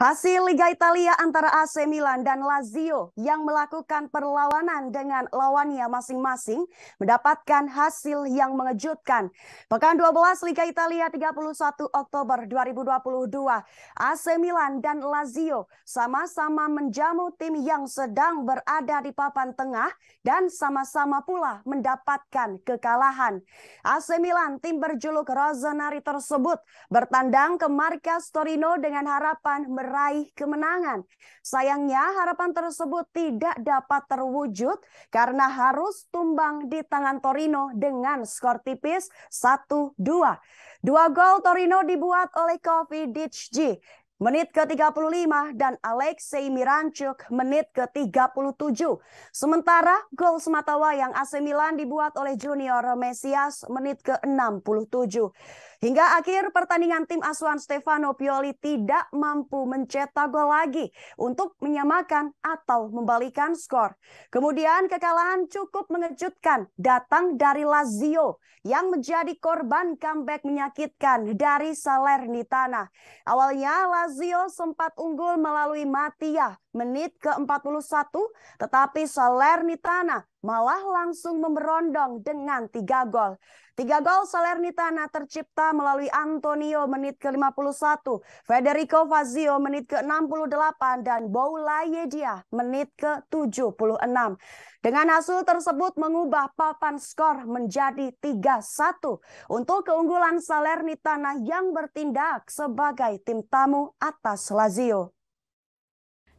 Hasil Liga Italia antara AC Milan dan Lazio yang melakukan perlawanan dengan lawannya masing-masing mendapatkan hasil yang mengejutkan. Pekan 12 Liga Italia 31 Oktober 2022, AC Milan dan Lazio sama-sama menjamu tim yang sedang berada di papan tengah dan sama-sama pula mendapatkan kekalahan. AC Milan, tim berjuluk Rossoneri tersebut bertandang ke markas Torino dengan harapan meraih kemenangan. Sayangnya harapan tersebut tidak dapat terwujud karena harus tumbang di tangan Torino dengan skor tipis 1-2. Dua gol Torino dibuat oleh Kofi Ditchji menit ke-35 dan Alexei Miranchuk menit ke-37. Sementara gol semata yang AC Milan dibuat oleh Junior Mesias menit ke-67. Hingga akhir pertandingan tim asuhan Stefano Pioli tidak mampu mencetak gol lagi untuk menyamakan atau membalikan skor. Kemudian kekalahan cukup mengejutkan datang dari Lazio yang menjadi korban comeback menyakitkan dari Salernitana. Awalnya Lazio Lazio sempat unggul melalui Matiah menit ke-41, tetapi Salernitana malah langsung memberondong dengan tiga gol. Tiga gol Salernitana tercipta melalui Antonio menit ke-51, Federico Fazio menit ke-68, dan Boula Yedia menit ke-76. Dengan hasil tersebut mengubah papan skor menjadi 3-1 untuk keunggulan Salernitana yang bertindak sebagai tim tamu atas Lazio.